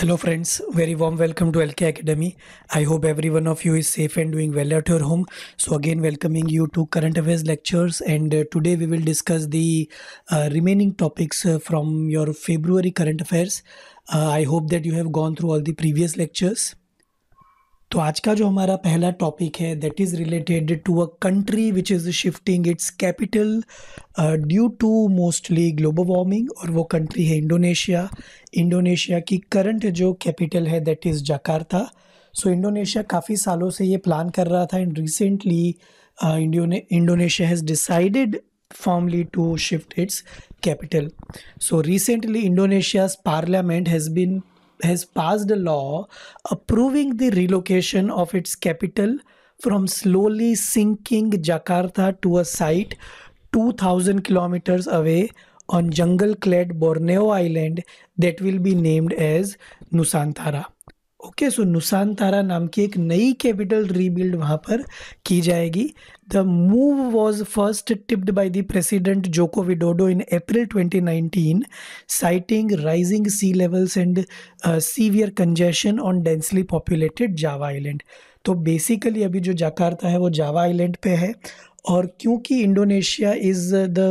Hello friends, very warm welcome to LK Academy. I hope every one of you is safe and doing well at your home. So again welcoming you to current affairs lectures and uh, today we will discuss the uh, remaining topics uh, from your February current affairs. Uh, I hope that you have gone through all the previous lectures. तो आज का जो हमारा पहला topic है that is related to a country which is shifting its capital due to mostly global warming और वो country है इंडोनेशिया इंडोनेशिया की करंट जो कैपिटल है that is Jakarta so Indonesia काफ़ी सालों से ये प्लान कर रहा था and recently Indonesia has decided formally to shift its capital so recently Indonesia's parliament has been has passed a law approving the relocation of its capital from slowly sinking Jakarta to a site 2000 kilometers away on jungle clad Borneo island that will be named as Nusantara. Okay so Nusantara नाम की एक नई capital rebuild वहाँ पर की जाएगी the move was first tipped by the president Joko Widodo in April 2019 citing rising sea levels and severe congestion on densely populated Java island तो basically अभी जो जाकार्ता है वो जावा आइलैंड पे है और क्योंकि इंडोनेशिया इज़ द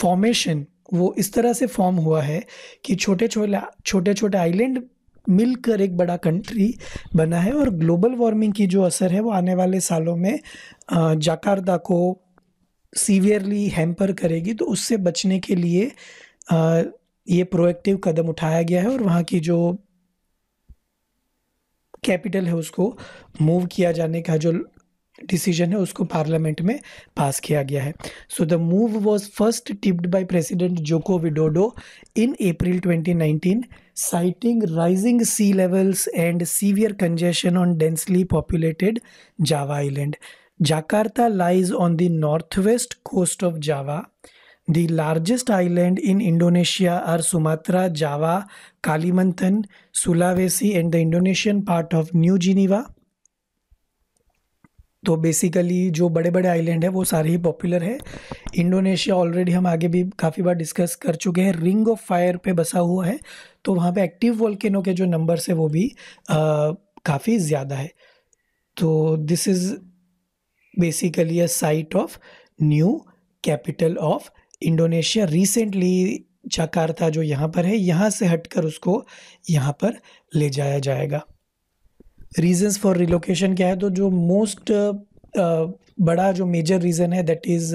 फॉर्मेशन वो इस तरह से फॉर्म हुआ है कि छोटे छोटे छोटे छोटे आइलैंड मिलकर एक बड़ा कंट्री बना है और ग्लोबल वार्मिंग की जो असर है वो आने वाले सालों में जाकार्दा को सीवियरली हैम्पर करेगी तो उससे बचने के लिए ये प्रोएक्टिव कदम उठाया गया है और वहाँ की जो कैपिटल है उसको मूव किया जाने का जो डिसीजन है उसको पार्लियामेंट में पास किया गया है so the move was first tipped by president Joko Widodo in April 2019 citing rising sea levels and severe congestion on densely populated Java Island. Jakarta lies on the northwest coast of Java. The largest island in Indonesia are Sumatra, Java, Kalimantan, Sulawesi and the Indonesian part of New Geneva. तो basically जो बड़े बड़े island है वो सारे ही popular है Indonesia already हम आगे भी काफ़ी बार डिस्कस कर चुके हैं रिंग ऑफ फायर पे बसा हुआ है तो वहाँ पे एक्टिव वॉल्केनो के जो नंबर्स है वो भी काफ़ी ज़्यादा है तो this is basically a site of new capital of Indonesia recently Jakarta जो यहाँ पर है यहाँ से हटकर उसको यहाँ पर ले जाया जाएगा रीजंस फॉर रिलोकेशन क्या है तो जो मोस्ट uh, बड़ा जो मेजर रीज़न है that is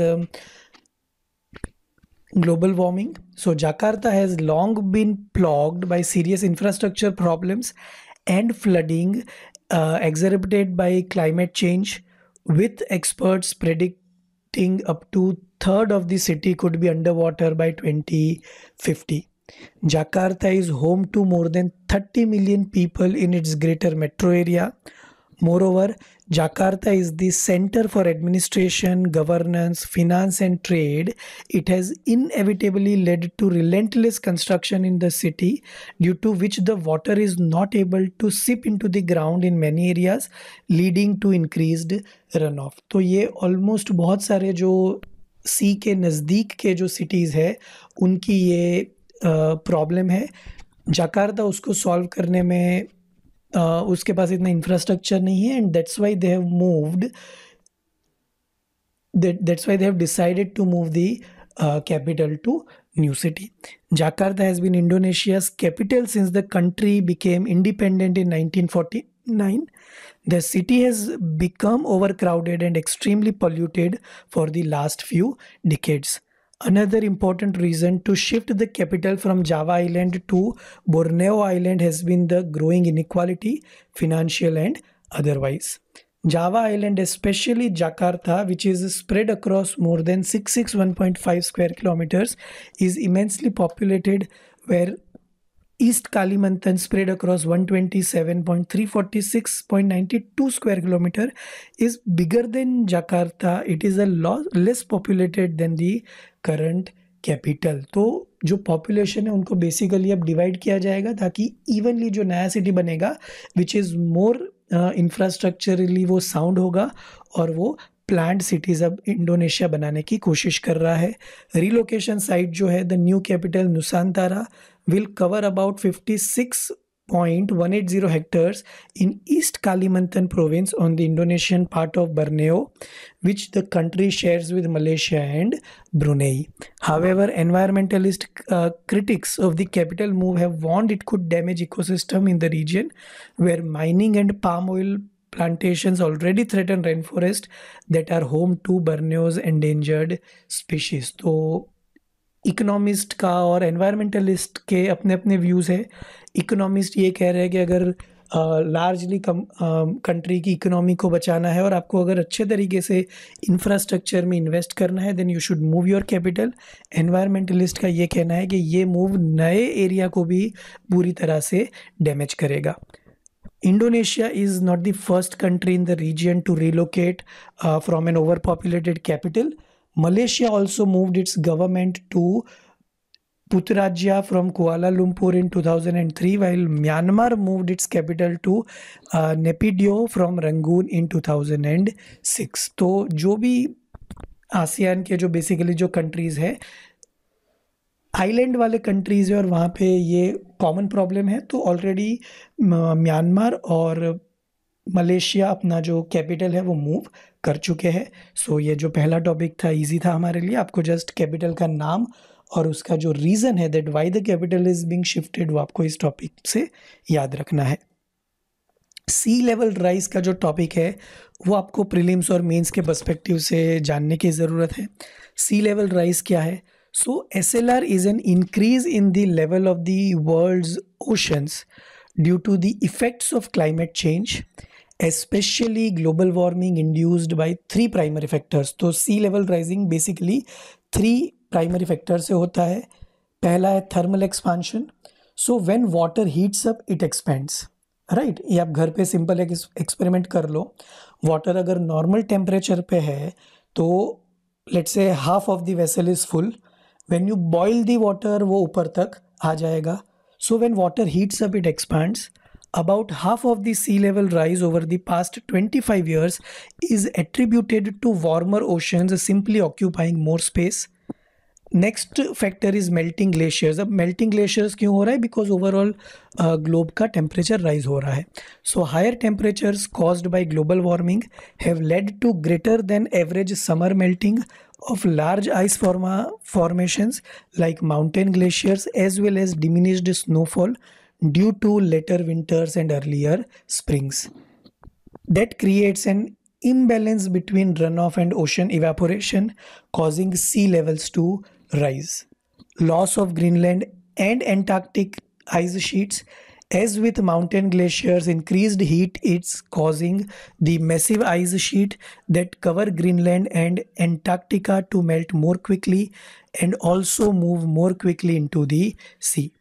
global warming. So, Jakarta has long been plagued by serious infrastructure problems and flooding uh, exacerbated by climate change, with experts predicting up to third of the city could be underwater by 2050. Jakarta is home to more than 30 million people in its greater metro area, Moreover, Jakarta is the center for administration, governance, finance, and trade. It has inevitably led to relentless construction in the city, due to which the water is not able to seep into the ground in many areas, leading to increased runoff. तो ये almost बहुत सारे जो सी के नज़दीक के जो cities है उनकी ये प्रॉब्लम है जकार्ता उसको सॉल्व करने में उसके पास इतना इंफ्रास्ट्रक्चर नहीं है and that's why they have moved that's why they have decided to move the capital to new city Jakarta has been Indonesia's capital since the country became independent in nineteen forty nine the city has become over crowded and extremely polluted for the last few decades Another important reason to shift the capital from Java Island to Borneo Island has been the growing inequality, financial and otherwise. Java Island, especially Jakarta, which is spread across more than 661.5 square kilometers, is immensely populated, where East Kalimantan spread across 127.346.92 square kilometer is bigger than Jakarta. It is a lot less populated than the current capital तो जो population है उनको basically अब divide किया जाएगा ताकि evenly जो नया सिटी बनेगा विच इज़ मोर इंफ्रास्ट्रक्चरली वो साउंड होगा और वो प्लांट सिटीज़ अब इंडोनेशिया बनाने की कोशिश कर रहा है रिलोकेशन साइट जो है the new capital Nusantara will cover about fifty six 0.180 hectares in East Kalimantan province on the Indonesian part of Borneo, which the country shares with Malaysia and Brunei. However, environmentalist uh, critics of the capital move have warned it could damage ecosystem in the region where mining and palm oil plantations already threaten rainforest that are home to Borneo's endangered species. So economist का और environmentalist के अपने अपने views है economist ये कह रहे हैं कि अगर लार्जली कम कंट्री की इकोनॉमी को बचाना है और आपको अगर अच्छे तरीके से इंफ्रास्ट्रक्चर में इन्वेस्ट करना है then you should move your capital environmentalist का ये कहना है कि ये मूव नए एरिया को भी बुरी तरह से डैमेज करेगा Indonesia is not the first country in the region to relocate from an over populated capital Malaysia also moved its government to Putrajaya from Kuala Lumpur in 2003, while Myanmar moved its capital to uh, Nepidio from Rangoon in 2006. तो जो भी ASEAN के जो basically जो countries है island वाले countries है और वहाँ पे ये कॉमन प्रॉब्लम है तो ऑलरेडी म्यांमार और मलेशिया अपना जो कैपिटल है वो मूव कर चुके हैं सो ये जो पहला टॉपिक था इजी था हमारे लिए आपको जस्ट कैपिटल का नाम और उसका जो रीज़न है that why the capital is being shifted वो आपको इस टॉपिक से याद रखना है सी लेवल राइज का जो टॉपिक है वो आपको प्रीलिम्स और मेंस के पर्सपेक्टिव से जानने की ज़रूरत है सी लेवल राइज क्या है so S L R is an increase in the level of the world's oceans due to the effects of climate change especially global warming induced by three primary factors तो sea level rising basically three primary factor से होता है पहला है thermal expansion so when water heats up it expands right right? ये आप घर पे सिंपल एक एक्सपेरिमेंट कर लो वाटर अगर नॉर्मल टेम्परेचर पे है तो let's say half of the vessel is full when you boil the water वो ऊपर तक आ जाएगा so when water heats up it expands about half of the sea level rise over the past 25 years is attributed to warmer oceans simply occupying more space. Next factor is melting glaciers. melting glaciers kyun ho hai? Because overall uh, globe ka temperature rise ho raha So higher temperatures caused by global warming have led to greater than average summer melting of large ice forma formations like mountain glaciers as well as diminished snowfall due to later winters and earlier springs. That creates an imbalance between runoff and ocean evaporation, causing sea levels to rise. Loss of Greenland and Antarctic ice sheets, as with mountain glaciers, increased heat is causing the massive ice sheet that cover Greenland and Antarctica to melt more quickly and also move more quickly into the sea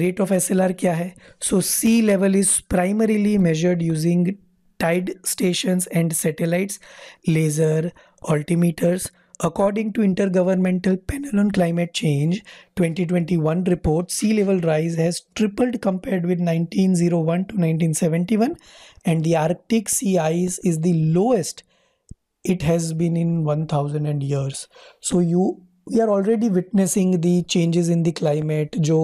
rate of SLR kya hai? So sea level is primarily measured using tide stations and satellites, laser, altimeters. According to Intergovernmental Panel on Climate Change 2021 report, sea level rise has tripled compared with 1901 to 1971 and the Arctic sea ice is the lowest it has been in 1000 years. So you we are already witnessing the changes in the climate जो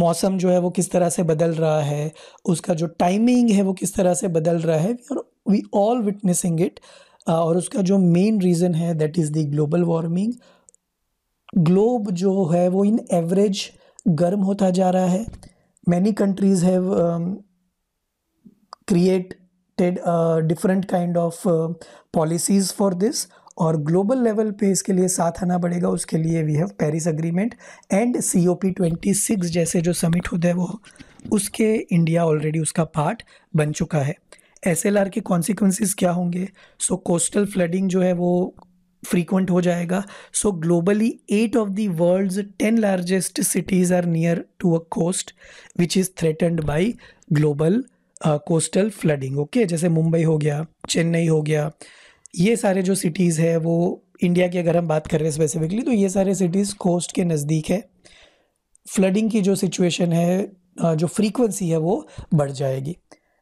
मौसम जो है वो किस तरह से बदल रहा है उसका जो टाइमिंग है वो किस तरह से बदल रहा है वी ऑल विटनेसिंग इट और उसका जो मेन रीज़न है that is the global warming globe जो है वो इन एवरेज गर्म होता जा रहा है many countries have created different kind of policies for this और ग्लोबल लेवल पे इसके लिए साथ आना पड़ेगा उसके लिए we have Paris agreement and C O P twenty six जैसे जो समिट होता है वो उसके इंडिया ऑलरेडी उसका पार्ट बन चुका है एस एल आर के कॉन्सिक्वेंसेज क्या होंगे सो कोस्टल फ्लडिंग जो है वो फ्रीक्वेंट हो जाएगा so globally eight of the world's ten largest cities are near to a coast which is threatened by global coastal flooding okay जैसे मुंबई हो गया चेन्नई हो गया ये सारे जो सिटीज़ है वो इंडिया की अगर हम बात कर रहे हैं स्पेसिफिकली तो ये सारे सिटीज़ कोस्ट के नज़दीक है फ्लडिंग की जो सिचुएशन है जो फ्रीक्वेंसी है वो बढ़ जाएगी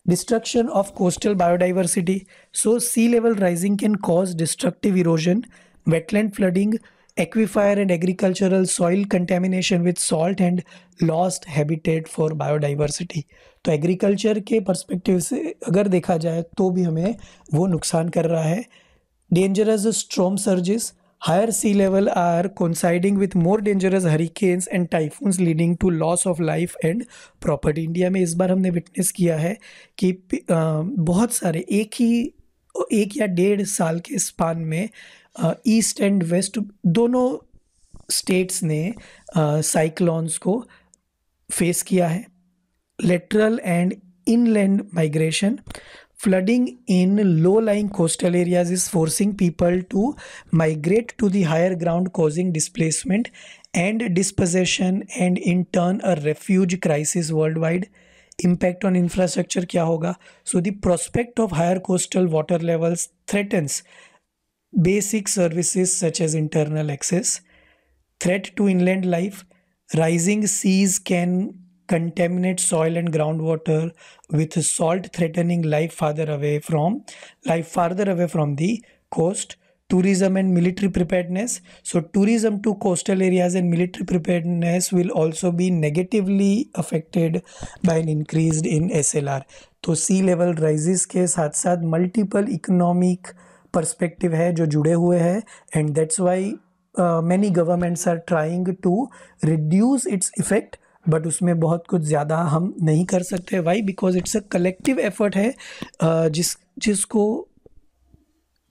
destruction of coastal biodiversity so sea level rising can cause destructive erosion wetland flooding aquifer and agricultural soil contamination with salt and lost habitat for biodiversity तो एग्रीकल्चर के परस्पेक्टिव से अगर देखा जाए तो भी हमें वो नुकसान कर रहा है dangerous storm surges higher sea level are coinciding with more dangerous hurricanes and typhoons leading to loss of life and property India में इस बार हमने विटनेस किया है कि बहुत सारे एक ही एक या डेढ़ साल के स्पान में ईस्ट एंड वेस्ट दोनों स्टेट्स ने साइक्लॉन्स को फेस किया है lateral and inland migration. Flooding in low lying coastal areas is forcing people to migrate to the higher ground, causing displacement and dispossession, and in turn, a refuge crisis worldwide. Impact on infrastructure क्या होगा? So the prospect of higher coastal water levels threatens basic services such as internal access. Threat to inland life. Rising seas can contaminate soil and groundwater with salt threatening life farther away from life farther away from the coast tourism and military preparedness so tourism to coastal areas and military preparedness will also be negatively affected by an increased in slr तो सी level rises के साथ साथ multiple economic perspective है जो जुड़े हुए हैं and that's why many governments are trying to reduce its effect but उसमें बहुत कुछ ज़्यादा हम नहीं कर सकते why because it's a collective effort है जिस जिसको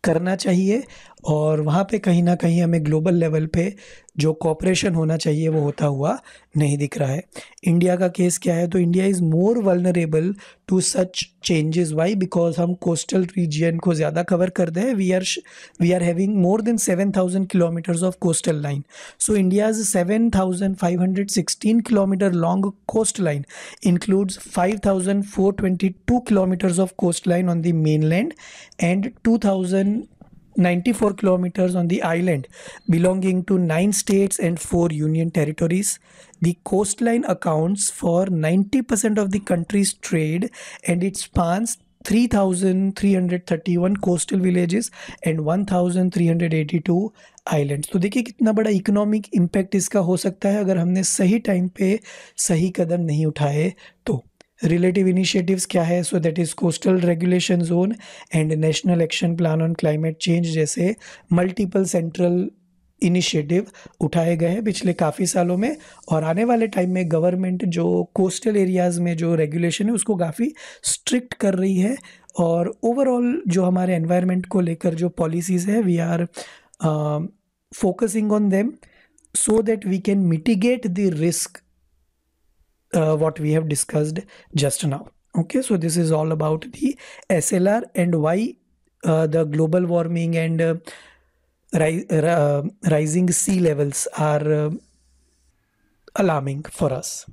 करना चाहिए और वहाँ पे कहीं ना कहीं हमें ग्लोबल लेवल पे जो कॉपरेशन होना चाहिए वो होता हुआ नहीं दिख रहा है इंडिया का केस क्या है तो India is more vulnerable to such changes why because हम कोस्टल रीजन को ज़्यादा कवर करते हैं we are we are having more than seven thousand kilometers of coastal line so is seven thousand five hundred sixteen kilometer long coast line includes five thousand four twenty two kilometers of coast line on the main land and two thousand 94 kilometers on the island, belonging to 9 states and 4 union territories. The coastline accounts for 90% of the country's trade and it spans 3,331 coastal villages and 1,382 island तो देखिए कितना बड़ा economic impact इसका हो सकता है अगर हमने सही टाइम पे सही कदम नहीं उठाए तो रिलेटिव इनिशिएटिव्स क्या है so that is coastal regulation zone and national action plan on climate change जैसे मल्टीपल सेंट्रल इनिशिएटिव उठाए गए हैं पिछले काफ़ी सालों में और आने वाले टाइम में गवर्नमेंट जो कोस्टल एरियाज़ में जो रेगुलेशन है उसको काफ़ी स्ट्रिक्ट कर रही है और ओवरऑल जो हमारे एनवायरनमेंट को लेकर जो पॉलिसीज़ है we are focusing on them so that we can mitigate the risk uh, what we have discussed just now okay so this is all about the slr and why uh, the global warming and uh, ri- uh, rising sea levels are uh, alarming for us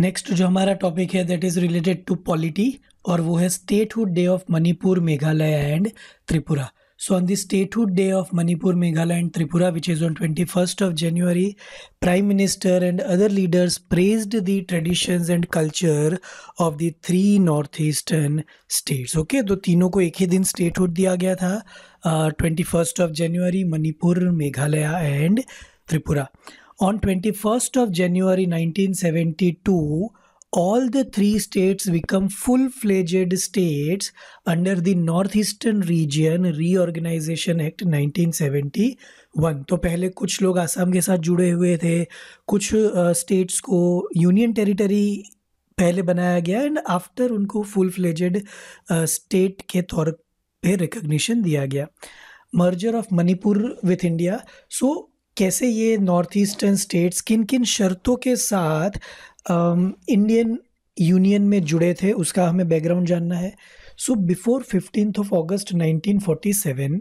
next जो हमारा topic है that is related to polity और वो है statehood day of Manipur Meghalaya and Tripura So on the statehood day of Manipur, Meghalaya and Tripura, which is on 21st of January, Prime Minister and other leaders praised the traditions and culture of the three northeastern states. Okay, तो तीनों को एक ही दिन statehood दिया गया था twenty first of January Manipur Meghalaya and Tripura on twenty first of January 1972 all the three states become full fledged states under the Northeastern Region Reorganization Act one तो पहले कुछ लोग आसाम के साथ जुड़े हुए थे कुछ स्टेट्स uh, को यूनियन टेरिटरी पहले बनाया गया एंड आफ्टर उनको फुल फ्लेजेड स्टेट के तौर पे रिकग्निशन दिया गया merger of Manipur with India so कैसे ये नॉर्थ ईस्टर्न स्टेट्स किन किन शर्तों के साथ इंडियन um, यूनियन में जुड़े थे उसका हमें बैकग्राउंड जानना है so before fifteenth of August 1947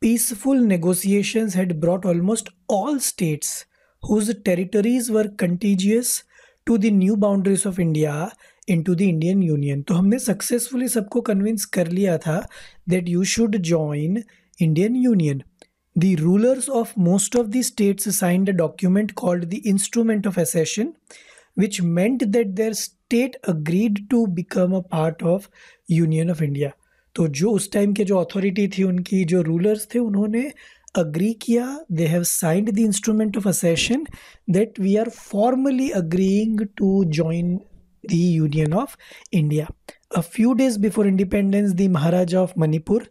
peaceful negotiations had brought almost all states whose territories were contiguous to the new boundaries of India into the Indian union तो हमने successfully सबको कन्विंस कर लिया था that you should join Indian union the rulers of most of the states signed a document called the instrument of accession which meant that their state agreed to become a part of union of india तो जो उस time के जो authority थी उनकी जो rulers थे उन्होंने अग्री किया they have signed the instrument of accession that we are formally agreeing to join the union of India a few days before independence the maharaja of Manipur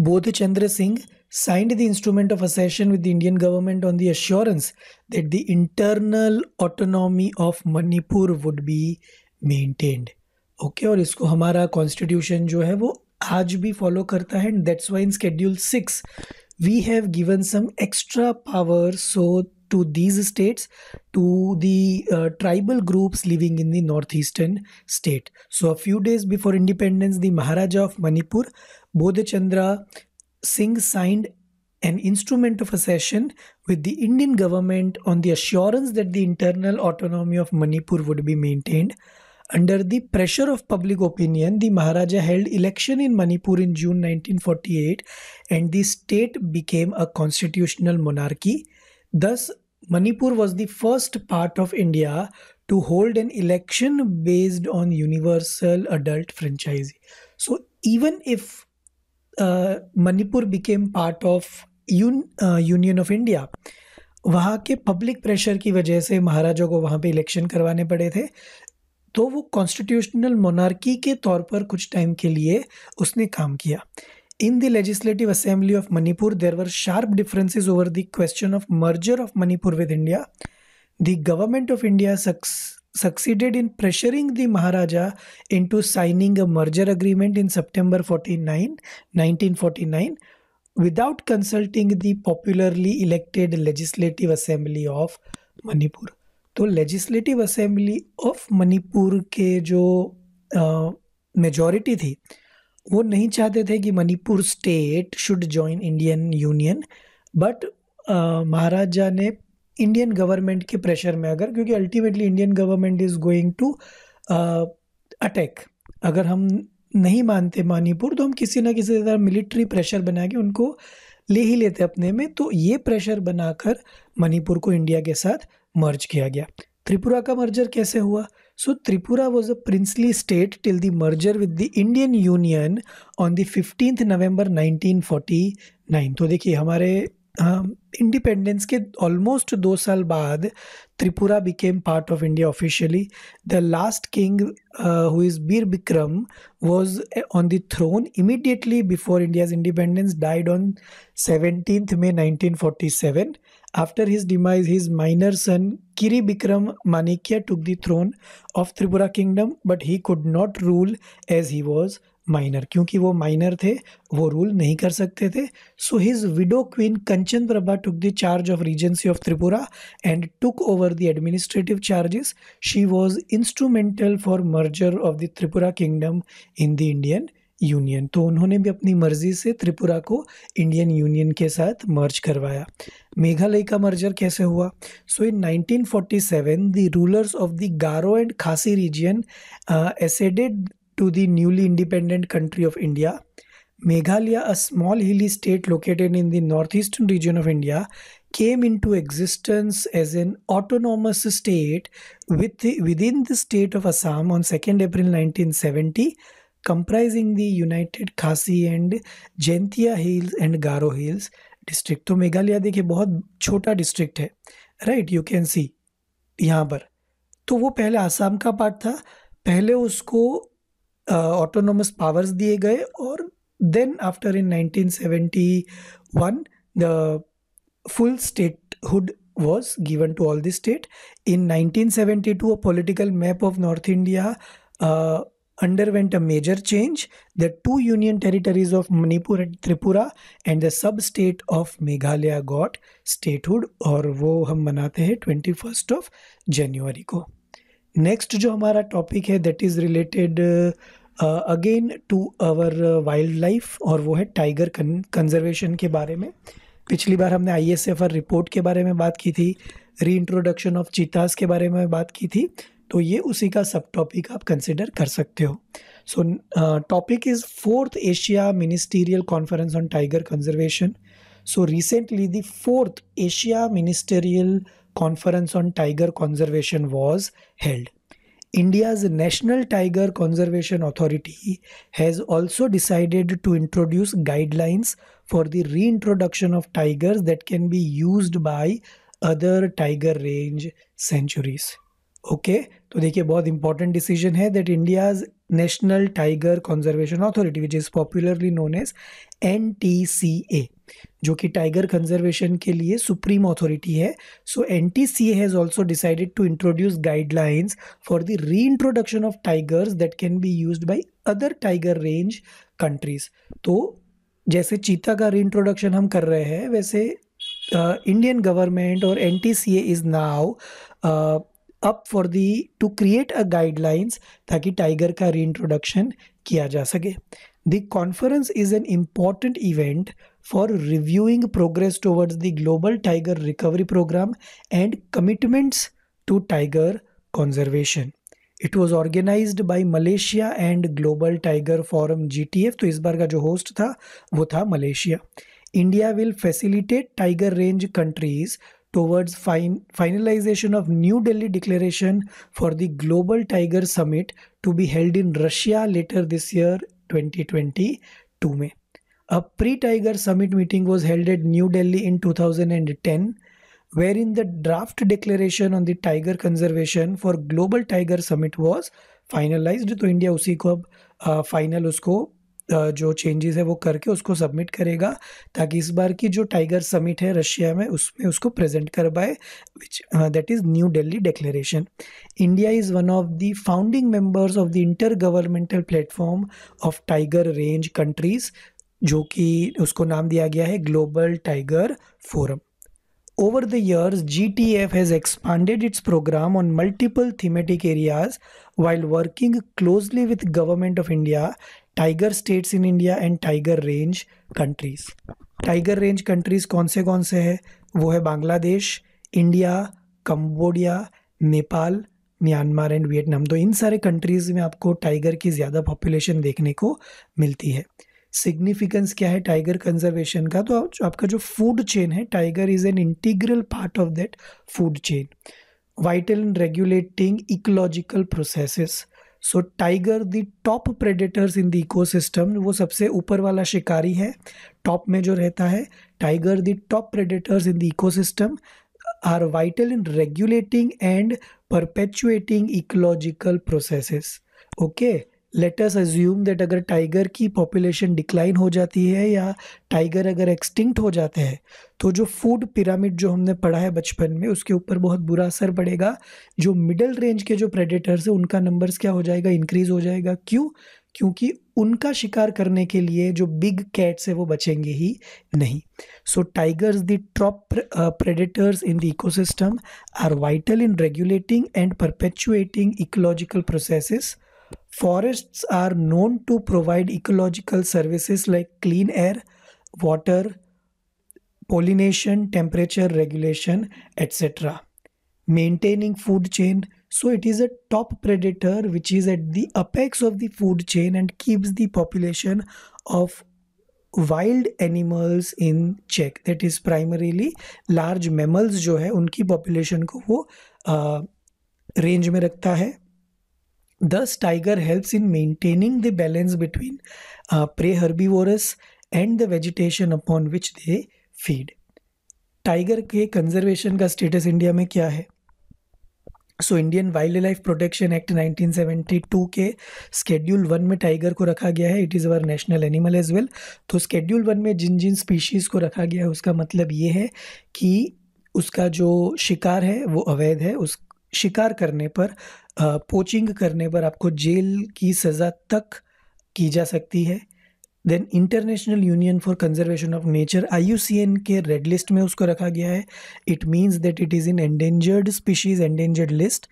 Bodh Chandra Singh signed the instrument of accession with the Indian government on the assurance that the internal autonomy of Manipur would be maintained. okay, और इसको हमारा constitution जो है वो आज भी follow करता है and that's why in schedule six we have given to these states to the uh, tribal groups living in the northeastern state so a few days before independence the maharaja of manipur bodhachandra Singh signed an instrument of accession with the Indian government on the assurance that the internal autonomy of Manipur would be maintained. Under the pressure of public opinion, the Maharaja held election in Manipur in June 1948 and the state became a constitutional monarchy. Thus, Manipur was the first part of India to hold an election based on universal adult franchise. So even if Manipur became part of union of India वहाँ के public pressure की वजह से महाराजा को वहाँ पे election करवाने पड़े थे तो वो कॉन्स्टिट्यूशनल मोनार्की के तौर पर कुछ टाइम के लिए उसने काम किया in the legislative assembly of Manipur there were sharp differences over the question of merger of Manipur with India the government of India suc succeeded in pressuring the Maharaja into signing a merger agreement in September 49, 1949, without consulting the popularly elected Legislative Assembly of Manipur. तो legislative assembly of Manipur के जो majority थी वो नहीं चाहते थे कि Manipur state should join Indian union but maharaja ने इंडियन गवर्नमेंट के प्रेशर में अगर क्योंकि ultimately Indian government is going to attack अगर हम नहीं मानते मणिपुर तो हम किसी ना किसी तरह मिलिट्री प्रेशर बना के उनको ले ही लेते अपने में तो ये प्रेशर बनाकर मणिपुर को इंडिया के साथ मर्ज किया गया त्रिपुरा का मर्जर कैसे हुआ so Tripura was a princely state till the merger with the Indian union on the fifteenth November 1949 तो देखिए हमारे इंडिपेंडेंस um, के ऑलमोस्ट दो साल बाद Tripura became part of India officially the last king who is Bir Bikram was on the throne immediately before India's independence died on seventeenth May nineteen forty seven after his demise his minor son Kirit Bikram Manikya took the throne of Tripura kingdom but he could not rule as he was minor क्योंकि वो minor थे वो rule नहीं कर सकते थे so his widow queen Kanchan Prabha took the charge of regency of Tripura and took over the administrative charges she was instrumental for merger of the Tripura kingdom in the Indian union तो उन्होंने भी अपनी मर्जी से त्रिपुरा को इंडियन यूनियन के साथ मर्ज करवाया मेघालय का मर्जर कैसे हुआ so in 1947 the rulers of the Garo and Khasi region acceded to the newly independent country of India. Meghalaya, a small hilly state located in the northeastern region of India, came into existence as an autonomous state with the, within the state of Assam on 2nd April 1970, comprising the united Khasi and Jaintia Hills and Garo Hills district. So, Meghalaya Meghalaya देखिए बहुत छोटा district है right you can see यहाँ पर तो वो पहले आसाम का पार्ट था पहले उसको ऑटोनोमस uh, पावर्स दिए गए और then after in 1971 the full hood was given to all the state in 1972 a political map of north India underwent a major change the two union territories of Manipur and Tripura and the sub state of Meghalaya got statehood और वो हम मनाते हैं twenty first of जनवरी को next जो हमारा topic है that is related again to our wildlife और वो है टाइगर कंजर्वेशन के बारे में पिछली बार हमने I S F R report के बारे में बात की थी री इंट्रोडक्शन ऑफ चीतास के बारे में बात की थी तो ये उसी का सब टॉपिक आप कंसिडर कर सकते हो so topic is fourth Asia ministerial conference on tiger conservation so recently the Asia ministerial conference on tiger Tiger was held India's National Tiger Conservation Authority has also decided to introduce guidelines for the reintroduction of tigers that can be used by other tiger range centuries. Okay okay, तो देखिए बहुत important decision है that India's national tiger conservation authority which is popularly known as an T C ए जो कि tiger conservation के लिए supreme authority है सो N T C has also decided to introduce guidelines for the री introduction of tigers that can be use by other tiger range countries तो जैसे चीता का री इंट्रोडक्शन हम कर रहे हैं वैसे इंडियन गवर्नमेंट और N T C A is now up for the to create a guidelines ताकि टाइगर का री इंट्रोडक्शन किया जा सके the conference is an important event for reviewing progress towards the Global Tiger Recovery Program and commitments to tiger conservation. it was organized by Malaysia and Global Tiger Forum (GTF). तो इस बार का जो host Malaysia. India will facilitate tiger range countries towards finalization of New Delhi Declaration for the Global Tiger Summit to be held in Russia later this year 2022 में A pre-Tiger Summit meeting was held at New Delhi in 2010, wherein the draft declaration on the tiger conservation for Global Tiger Summit was finalised तो India उसी को अब final उसको जो changes है वो करके उसको सबमिट करेगा ताकि इस बार की जो टाइगर समिट है रशिया में उसमें उसको प्रेजेंट कर पाए which that is New Delhi Declaration India is one of the founding members of the intergovernmental platform of tiger range countries जो कि उसको नाम दिया गया है Global Tiger Forum over the years G T F has expanded its programme on multiple thematic areas while working closely with government of India tiger states in India and tiger range countries tiger range countries कौन से कौन से हैं वो है Bangladesh India Cambodia Nepal Myanmar and Vietnam तो इन सारे कंट्रीज़ में आपको टाइगर की ज़्यादा पॉपुलेशन देखने को मिलती है सिग्निफिकेंस क्या है टाइगर कंजर्वेशन का तो आपका जो फूड चेन है tiger is an integral part of that food chain vital in regulating ecological processes so tiger the top predators in the ecosystem वो सबसे ऊपर वाला शिकारी है टॉप में जो रहता है tiger the top predators in the ecosystem are vital in regulating and perpetuating ecological processes okay us assume that अगर टाइगर की पॉपुलेशन डिक्लाइन हो जाती है या टाइगर अगर एक्सटिंक्ट हो जाते हैं तो जो फूड पिरामिड जो हमने पढ़ा है बचपन में उसके ऊपर बहुत बुरा असर पड़ेगा जो मिडल रेंज के जो प्रेडेटर्स हैं उनका नंबर्स क्या हो जाएगा इंक्रीज़ हो जाएगा क्यों क्योंकि उनका शिकार करने के लिए जो बिग कैट्स है वो बचेंगे ही नहीं so tigers the top predators in the ecosystem are vital in regulating and perpetuating ecological processes Forests are known to provide ecological services like clean air, water, pollination, temperature regulation, etc. Maintaining food chain. So it is a top predator which is at the apex of the food chain and keeps the population of wild animals in check. That is primarily large mammals, jo hai, unki population ko wo, uh, range mein rakhta hai. Thus, tiger helps in maintaining the balance between uh, prey herbivorous and the vegetation upon which they feed. Tiger के conservation का status India में क्या है so Indian Wildlife Protection Act 1972 के schedule one में tiger को रखा गया है it is our national animal as well तो स्केड्यूल वन में जिन जिन स्पीशीज़ को रखा गया है उसका मतलब ये है कि उसका जो शिकार है वो अवैध है उस शिकार करने पर पोचिंग करने पर आपको जेल की सज़ा तक की जा सकती है then International Union for Conservation of Nature I के रेड लिस्ट में उसको रखा गया है it means that it is in endangered species endangered list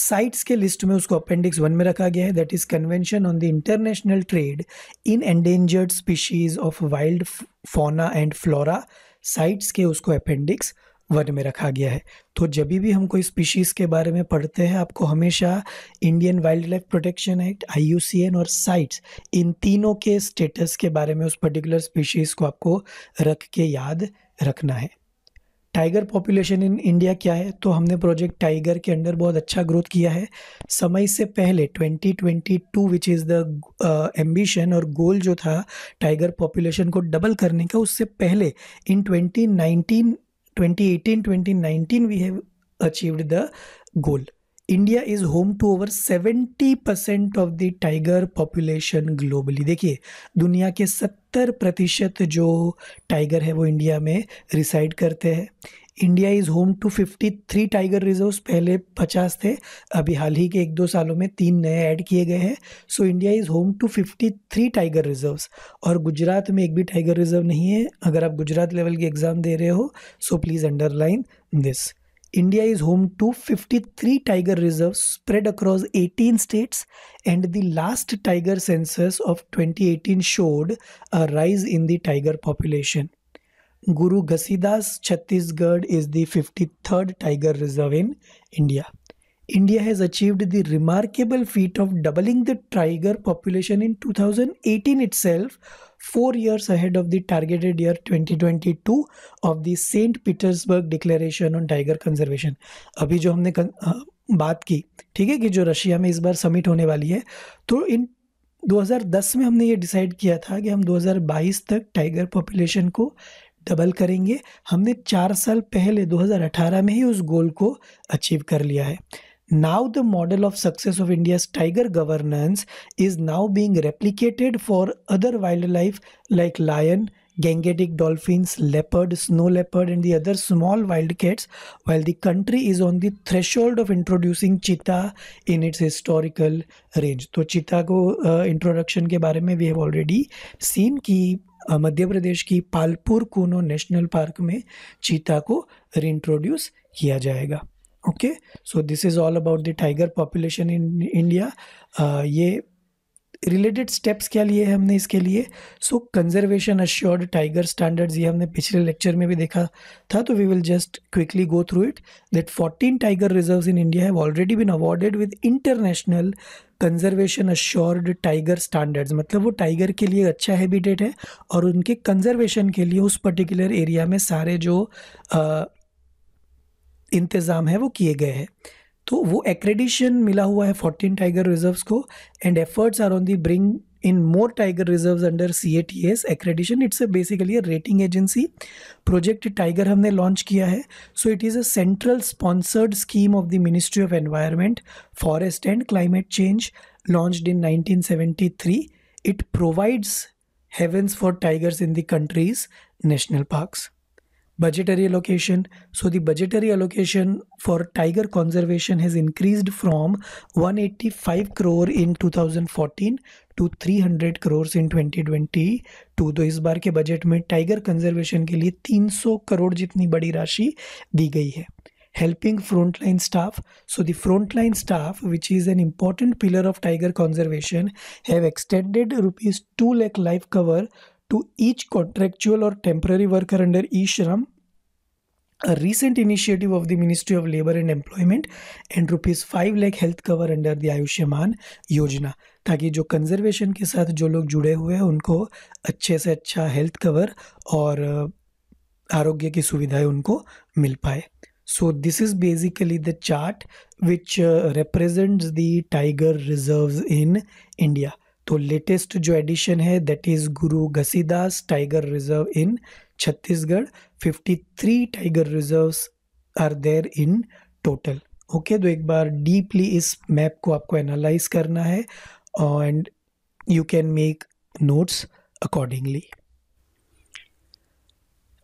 CITES के लिस्ट में उसको अपेंडिक्स वन में रखा गया है that is Convention on the International Trade in endangered Species of Wild Fauna and Flora CITES के उसको अपेंडिक्स वन में रखा गया है तो जब भी हम कोई स्पीशीज़ के बारे में पढ़ते हैं आपको हमेशा Indian Wildlife Protection Act I और साइट्स इन तीनों के स्टेटस के बारे में उस पर्टिकुलर स्पीशीज़ को आपको रख के याद रखना है टाइगर पॉपुलेशन इन इंडिया क्या है तो हमने प्रोजेक्ट टाइगर के अंडर बहुत अच्छा ग्रोथ किया है समय से पहले 2022 विच इज़ द एम्बिशन और गोल जो था टाइगर पॉपुलेशन को डबल करने का उससे पहले इन 2019 2018 2019 we have achieved the goal India is home to over 70 of the tiger population globally. देखिए दुनिया के 70 प्रतिशत जो टाइगर है वो इंडिया में रिसाइड करते हैं India is home to 53 tiger reserves पहले 50 थे अभी हाल ही के एक दो सालों में तीन नए ऐड किए गए हैं so India is home to 53 tiger reserves और गुजरात में एक भी टाइगर रिजर्व नहीं है अगर आप गुजरात लेवल की एग्ज़ाम दे रहे हो so please underline this India is home to 53 tiger reserves spread across 18 states, and the last tiger census of 2018 showed a rise in the tiger population Guru Ghasidas Chhattisgarh is the fifty third tiger reserve in India India has achieved the remarkable feat of doubling the tiger population in 2018 itself four years ahead of the targeted year 2022 of the Saint Petersburg Declaration on tiger conservation अभी जो हमने कन, आ, बात की ठीक है कि जो रशिया में इस बार समिट होने वाली है तो इन 2010 में हमने ये डिसाइड किया था कि हम 2022 तक टाइगर पॉपुलेशन को डबल करेंगे हमने चार साल पहले 2018 में ही उस गोल को अचीव कर लिया है now the model of success of India tiger governance is now being replicated for other wildlife like lion Gangetic dolphins leopard snow leopard and the other small wild cats while the country is on the threshold of introducing cheetah in it's historical range तो चिता को introduction uh, के बारे में we have already seen की मध्य प्रदेश की पालपुर कोनो national park में चीता को रिंट्रोड्यूस किया जाएगा okay so this is all about the tiger population in India ये रिलेटेड स्टेप्स क्या लिए हैं हमने इसके लिए so Conservation Assured Tiger Standards ये हमने पिछले लेक्चर में भी देखा था तो we will just quickly go through it that fourteen tiger reserves in India have already been awarded with international Conservation Assured Tiger Standards मतलब वो टाइगर के लिए अच्छा हैबिटेट है और उनके कंजर्वेशन के लिए उस पर्टिकुलर एरिया में सारे जो इंतज़ाम है वो किए गए हैं तो वो एक्रेडिशन मिला हुआ है फोर्टीन टाइगर रिजर्व्स को and efforts are on the bring in more tiger reserve under C A T S accreditation it's basically rating agency Project Tiger हमने लॉन्च किया है so it is a central sponsored scheme of the Ministry of Environment Forest and Climate Change launch in nineteen seventy three it provides havens for tigers in the countries national parks budgetary allocation. So the budgetary allocation for tiger conservation has increased from 185 crore in 2014 to 300 crore in 2022 तो इस बार के budget में tiger conservation के लिए 300 करोड़ जितनी बड़ी राशि दी गई है helping frontline staff so the frontline staff which is an important pillar of tiger conservation have extended rupees 2 lakh life cover to each contractual or temporary worker under e-shram a recent initiative of the Ministry of labor and Employment and rupees five lakh health cover under the Ayushman Yojana ताकि जो conservation के साथ जो लोग जुड़े हुए हैं उनको अच्छे से अच्छा हेल्थ कवर और आरोग्य की सुविधाएं उनको मिल पाए so this is basically the chart which uh, represents the tiger reserves in india तो लेटेस्ट जो एडिशन है that is Guru Ghasidas tiger reserve in Chhattisgarh 53 tiger reserves are there in total okay तो एक बार डीपली इस मैप को आपको एनालाइज करना है and you can make notes accordingly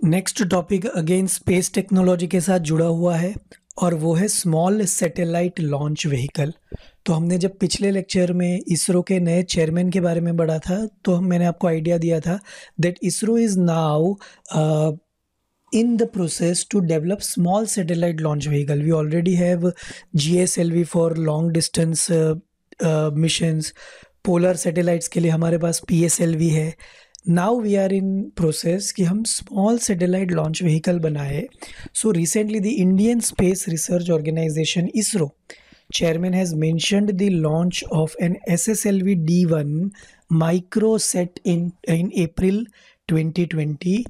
next topic again space technology के साथ जुड़ा हुआ है और वो है स्मॉल सैटेलाइट लॉन्च व्हीकल तो हमने जब पिछले लेक्चर में इसरो के नए चेयरमैन के बारे में पढ़ा था तो हम मैंने आपको आइडिया दिया था that ISRO is now the process to develop small satellite launch vehicle we already have G S L V for long distance missions polar satellites के लिए हमारे पास पी एस एल वी है now we are in process कि हम small satellite launch vehicle बनाए so recently the Indian Space Research Organisation ISRO chairman has mentioned the launch of an SSLV D1 micro set in, in April 2022.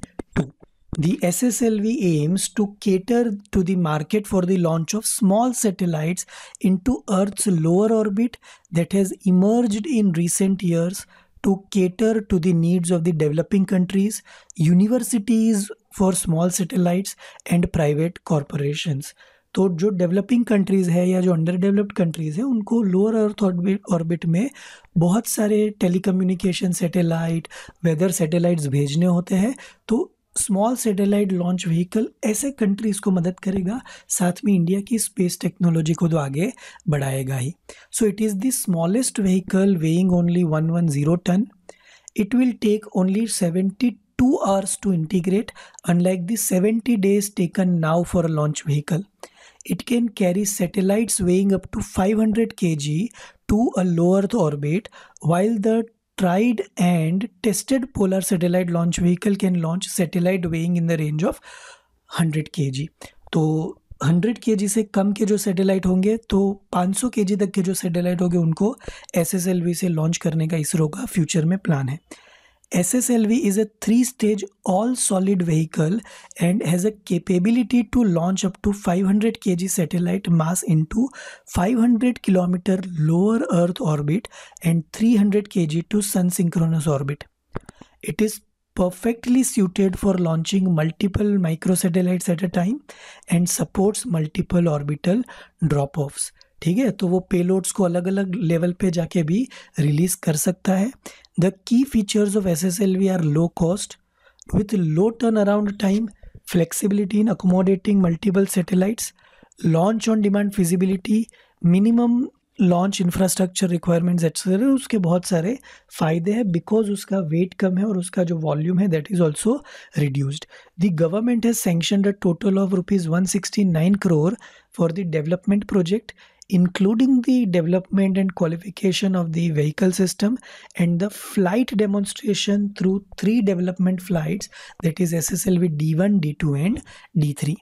The SSLV aims to cater to the market for the launch of small satellites into Earth's lower orbit that has emerged in recent years to cater to the needs of the developing countries, universities for small satellites, and private corporations. तो जो developing countries है या जो under underdeveloped countries है उनको lower earth orbit में बहुत सारे टेलीकम्युनिकेशन सैटेलाइट वेदर सैटेलाइट्स भेजने होते हैं तो स्मॉल सैटेलाइट लॉन्च व्हीकल ऐसे कंट्रीज़ को मदद करेगा साथ में इंडिया की स्पेस टेक्नोलॉजी को तो आगे बढ़ाएगा ही so it is the smallest vehicle weighing only one one zero ton it will take only 72 to to integrate unlike the seventy days taken now for a launch vehicle it can carry satellites weighing up to 500 kg to a low Earth orbit, while the tried and tested polar satellite launch vehicle can launch satellite weighing in the range of 100 kg. तो 100 के से कम के जो satellite होंगे तो 500 के तक के जो सैटेलाइट होंगे उनको एस से लॉन्च करने का इसरो का फ्यूचर में प्लान है SSLV is a three-stage all-solid vehicle and has a capability to launch up to 500 kg satellite mass into 500 km lower Earth orbit and 300 kg to Sun synchronous orbit. It is perfectly suited for launching multiple microsatellites at a time and supports multiple orbital drop-offs. ठीक है तो वो payloads को अलग अलग level पे जाके भी रिलीज़ कर सकता है the key features of S S L V are low cost with low turnaround time flexibility in accommodating multiple satellites launch on demand feasibility minimum launch infrastructure requirements etc. उसके बहुत सारे फायदे हैं because उसका wait कम है और उसका जो वॉल्यूम है that is also reduced the government has sanction a total of rupees one sixty nine crore for the development project including the development and qualification of the vehicle system and the flight demonstration through three development flights that is SSLV D1, D2 and D3.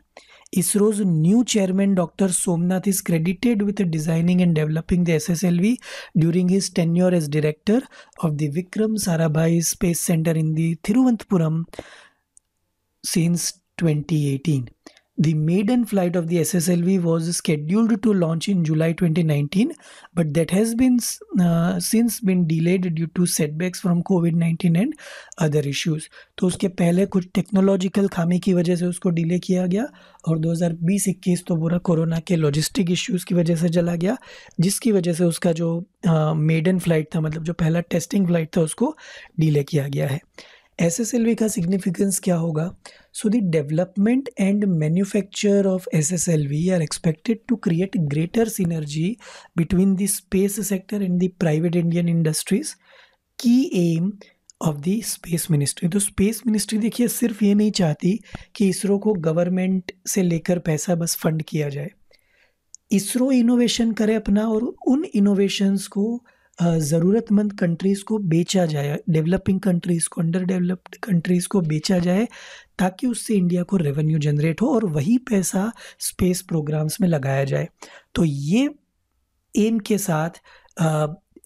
ISRO's new chairman Dr. Somnath is credited with designing and developing the SSLV during his tenure as director of the Vikram Sarabhai Space Center in the Thiruvanthapuram since 2018. The maiden flight of the SSLV was scheduled to launch in July 2019, but that has been uh, since been delayed due to setbacks from COVID-19 and other issues. तो उसके पहले कुछ technological खामी की वजह से उसको delay किया गया और 2020-21 तो पूरा कोरोना के लॉजिस्टिक इश्यूज की वजह से चला गया जिसकी वजह से उसका जो मेडन uh, फ्लाइट था मतलब जो पहला टेस्टिंग फ्लाइट था उसको डिले किया गया है एस एस एल वी का सिग्निफिकेंस क्या होगा so the development and manufacture of S S L V are expected to create greater synergy between the space sector and the private Indian industries की aim of the space ministry तो space ministry देखिए सिर्फ ये नहीं चाहती कि इसरो को government से लेकर पैसा बस फंड किया जाए इसरो इनोवेशन करे अपना और उन इनोवेशंस को ज़रूरतमंद कंट्रीज़ को बेचा जाए डेवलपिंग कंट्रीज़ को अंडर डेवलप्ड कंट्रीज़ को बेचा जाए ताकि उससे इंडिया को रेवेन्यू जनरेट हो और वही पैसा स्पेस प्रोग्राम्स में लगाया जाए तो ये एम के साथ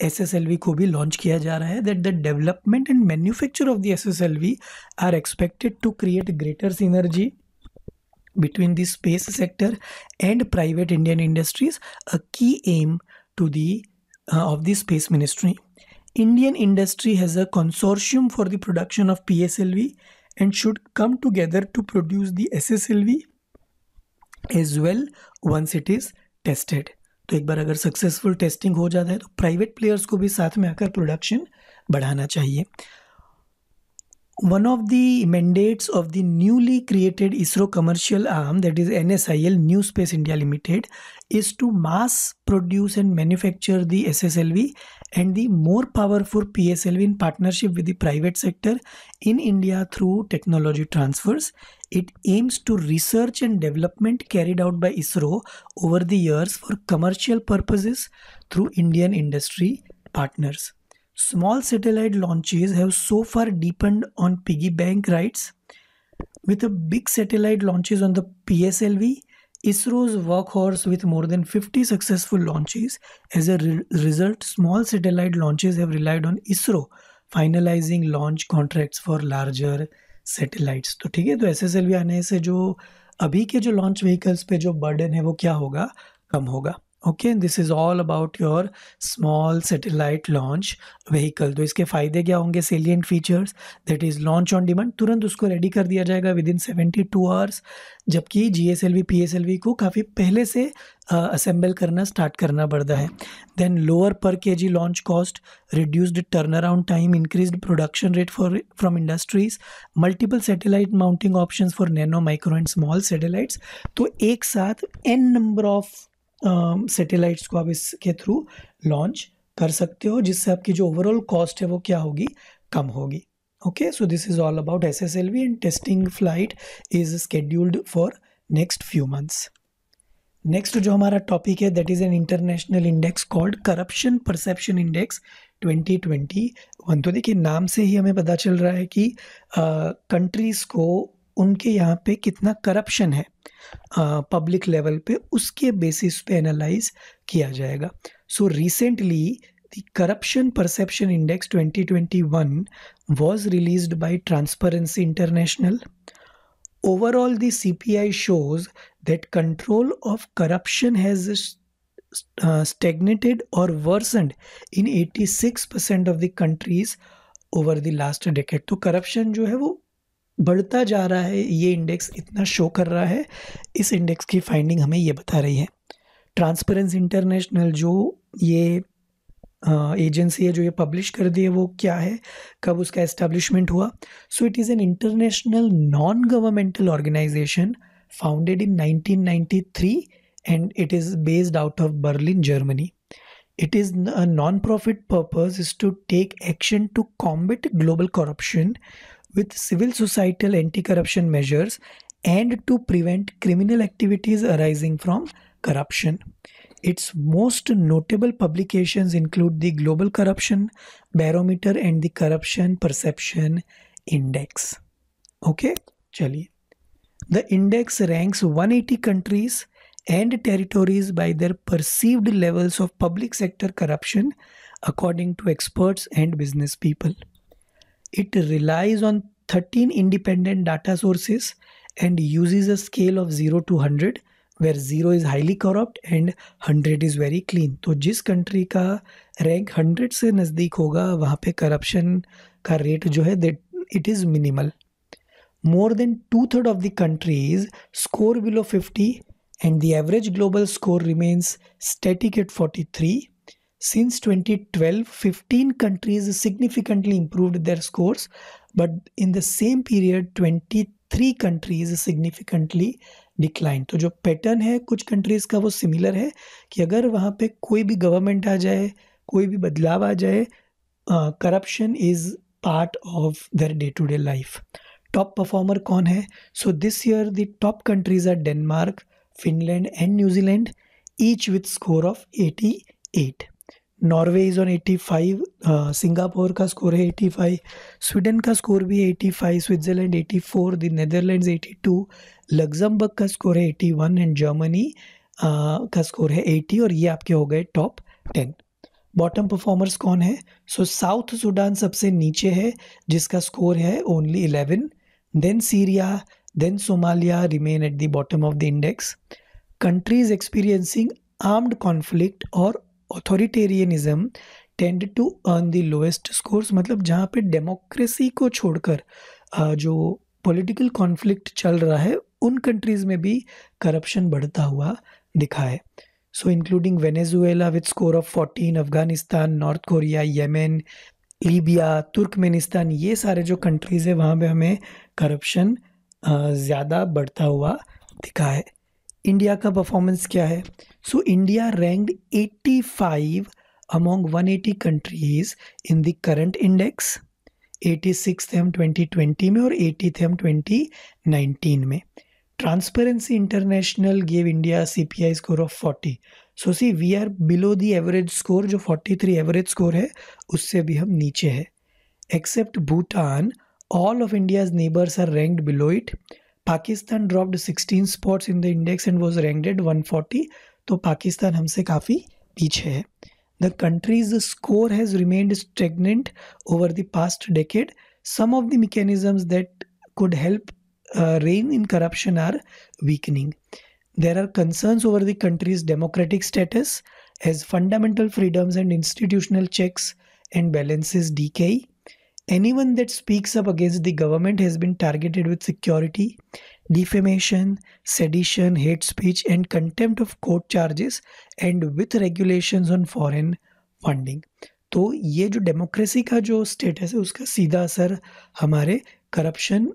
एस एस एल वी को भी लॉन्च किया जा रहा है that the development and manufacture of the S S L V are expected to create greater synergy between the space sector and private Indian industries a key aim to the uh, of the Space Ministry. Indian industry has a consortium for the production of PSLV and should come together to produce the SSLV as well once it is tested. तो एक बार अगर successful testing हो जाता है तो private players को भी साथ में आकर प्रोडक्शन बढ़ाना चाहिए one of the mandates of the newly created ISRO commercial arm, that is NSIL, New Space India Limited, is to mass produce and manufacture the SSLV and the more powerful PSLV in partnership with the private sector in India through technology transfers. It aims to research and development carried out by ISRO over the years for commercial purposes through Indian industry partners. Small satellite launches have so far depended on piggy bank rights. With a big satellite launches on the PSLV, ISRO's workhorse with more than 50 successful launches. As a re- result, small satellite launches have relied on ISRO finalising launch contracts for larger satellites तो ठीक है तो S S आने से जो अभी के जो लॉन्च व्हीकल्स पे जो बर्डन है वो क्या होगा कम होगा okay this is all about your small satellite launch vehicle तो इसके फ़ायदे क्या होंगे salient features that is launch on demand तुरंत उसको रेडी कर दिया जाएगा within seventy two hours जबकि G S L V P S L V को काफ़ी पहले से असेंबल uh, करना स्टार्ट करना पड़ता है then lower per K G launch cost reduced turnaround time increase production rate for from industries multiple satellite mounting option for nano micro and small satellites तो एक साथ एन नंबर ऑफ सेटेलाइट्स को आप इसके through launch कर सकते हो जिससे आपकी जो ओवरऑल कॉस्ट है वो क्या होगी कम होगी okay so this is all about S S L V and testing flight is scheduled for next few months next जो हमारा टॉपिक है that is an international index called Corruption perception index 2021 तो देखिए नाम से ही हमें पता चल रहा है कि कंट्रीज़ को उनके यहाँ पे कितना करप्शन है पब्लिक लेवल पे उसके बेसिस पे एनालाइज किया जाएगा so recently the corruption perception index 2021 twenty was release by transparency international overall the C P I shows that control of corruption has stagnated और worsened in 86 six percent of the countries over the last decade तो corruption जो है वो बढ़ता जा रहा है ये इंडेक्स इतना शो कर रहा है इस इंडेक्स की फाइंडिंग हमें ये बता रही है ट्रांसपेरेंस इंटरनेशनल जो ये एजेंसी है जो ये पब्लिश कर दी है वो क्या है कब उसका एस्टेब्लिशमेंट हुआ so it is an international non governmental organisation founded in 1993 and it is based out of Berlin Germany it is a non profit purpose is to take action to combat global corruption with civil societal anti corruption measures and to prevent criminal activities arising from corruption. Its most notable publications include the Global Corruption Barometer and the Corruption Perception Index. Okay, chaliye. The index ranks 180 countries and territories by their perceived levels of public sector corruption, according to experts and business people. it relies on 13 independent data sources and uses a scale of 0 to 100 where zero is highly corrupt and hundred is very clean तो जिस country का rank hundred से नज़दीक होगा वहाँ पर corruption का rate जो है that it is minimal more than two third of the countries score below fifty and the average global score remains static at three Since 2012, 15 countries significantly improved their scores, but in the same period, 23 countries significantly decline तो जो pattern है कुछ countries का वो similar है कि अगर वहाँ पे कोई भी गवर्नमेंट आ जाए कोई भी बदलाव आ जाए corruption is part of their day to day life top performer कौन है so this year the top countries are Denmark Finland and New Zealand each with score of eighty eight Norway is on five Singapore का score है five Sweden का score भी five Switzerland four the eighty two Luxembourg का score है one and Germany का score है eighty और ये आपके हो गए टॉप टेन बॉटम परफॉर्मर्स कौन है सो साउथ सूडान सबसे नीचे है जिसका स्कोर है only eleven then Syria then Somalia remain at the bottom of the index countries experiencing armed conflict और authoritarianism tend to earn the lowest scores मतलब जहाँ पे डेमोक्रेसी को छोड़कर जो पॉलिटिकल कॉन्फ्लिक्ट चल रहा है उन कंट्रीज़ में भी करप्शन बढ़ता हुआ दिखा है so including Venezuela with score of fourteen Afghanistan North Korea Yemen Libya Turkmenistan ये सारे जो कंट्रीज़ है वहाँ पे हमें करप्शन ज़्यादा बढ़ता हुआ दिखा है इंडिया का परफॉर्मेंस क्या है so India eighty five among one eighty countries in the current index 86 थे ट्वेंटी ट्वेंटी में और एटी थे ट्वेंटी नाइनटीन में transparency international gave India C P I score of forty so see we are below the average score जो forty three average score है उससे भी हम नीचे है except Bhutan all of India's neighbours are ranked below it Pakistan dropped sixteen spots in the index and was ranked 140 तो पाकिस्तान हमसे काफ़ी पीछे है the countries score has remained stagnant over the past decade some of the mechanisms that could help rein in corruption are weakening there are concern over the countries democratic status as fundamental freedoms and institutional checks and balances decay anyone that speaks up against the government has been targeted with security defamation, sedition, hate speech, and contempt of court charges, and with regulations on foreign funding. तो ये जो democracy का जो status है उसका सीधा असर हमारे करप्शन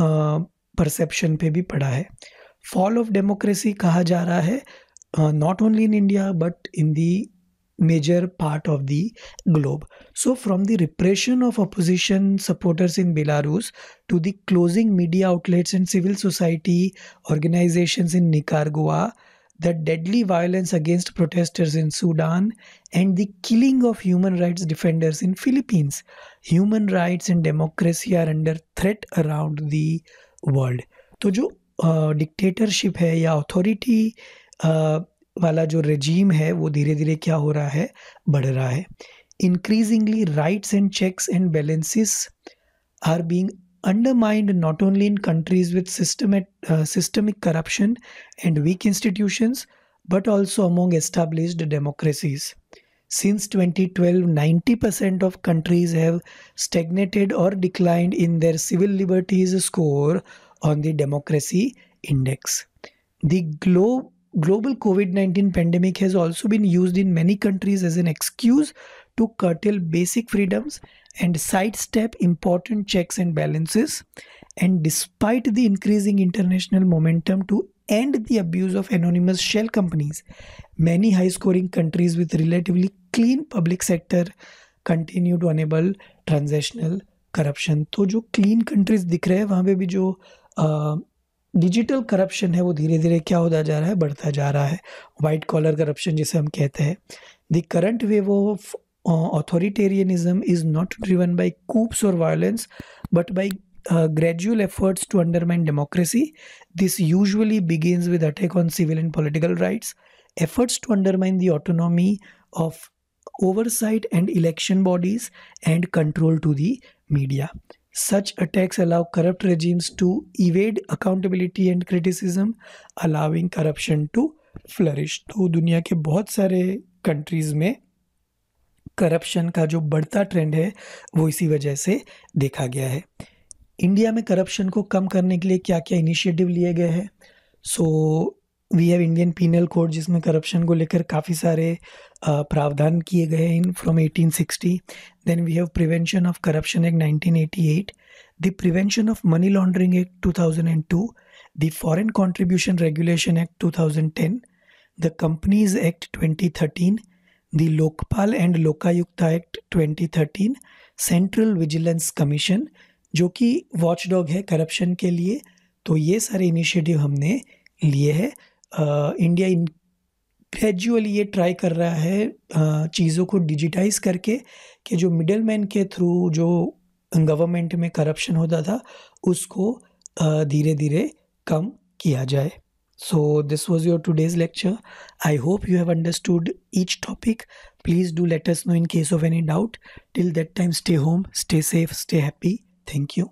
परसेप्शन पे भी पड़ा है फॉल ऑफ डेमोक्रेसी कहा जा रहा है not only in India but in the major part of the globe. So, from the repression of opposition supporters in Belarus to the closing media outlets and civil society organizations in Nicaragua, the deadly violence against protesters in Sudan and the killing of human rights defenders in Philippines. Human rights and democracy are under threat around the world. तो जो dictatorship है या authority वाला जो regime है वो धीरे धीरे क्या हो रहा है बढ़ रहा है increasingly rights and checks and balances are being undermined not only in countries with systemic corruption and weak institutions but also among established democracies since twenty twelve 90 percent of countries have stagnated और declined in their civil liberties score on the democracy index the globe global COVID-19 pandemic has also been used in many countries as an excuse to curtail basic freedoms and sidestep important checks and balances. And despite the increasing international momentum to end the abuse of anonymous shell companies, many high scoring countries with relatively clean public sector continue to enable transactional corruption तो clean countries countries दिख digital corruption है वो धीरे धीरे क्या होता जा रहा है बढ़ता जा रहा है वाइट कॉलर करप्शन जिसे हम कहते हैं the current wave of authoritarianism is not driven by coups और violence but by gradual efforts to undermine democracy this usually begins with attack on civil and political rights efforts to undermine the autonomy of oversight and election bodies and control to the media Such attacks allow corrupt regimes to evade accountability and criticism, allowing corruption to flourish. तो दुनिया के बहुत सारे countries में corruption का जो बढ़ता trend है वो इसी वजह से देखा गया है इंडिया में करप्शन को कम करने के लिए क्या क्या इनिशिएटिव लिए गए हैं so so, we have Indian penal code जिसमें करप्शन को लेकर काफ़ी सारे प्रावधान किए गए हैं in from 1860 then we have prevention of corruption act 1988 the prevention of money laundering act 2002 the foreign contribution regulation act two thousand ten the companies act twenty thirteen the Lokpal and Lokayukta act twenty thirteen central vigilance commission जो कि watchdog है corruption के लिए तो ये सारे initiative हमने लिए हैं इंडिया इन ग्रेजुअली ये ट्राई कर रहा है चीज़ों को डिजिटाइज करके कि जो मिडल मैन के थ्रू जो गवर्नमेंट में करप्शन होता था उसको धीरे धीरे कम किया जाए so this was your today's lecture I hope you have understood each topic please do let us know in case of any doubt till that time stay home stay safe stay happy thank you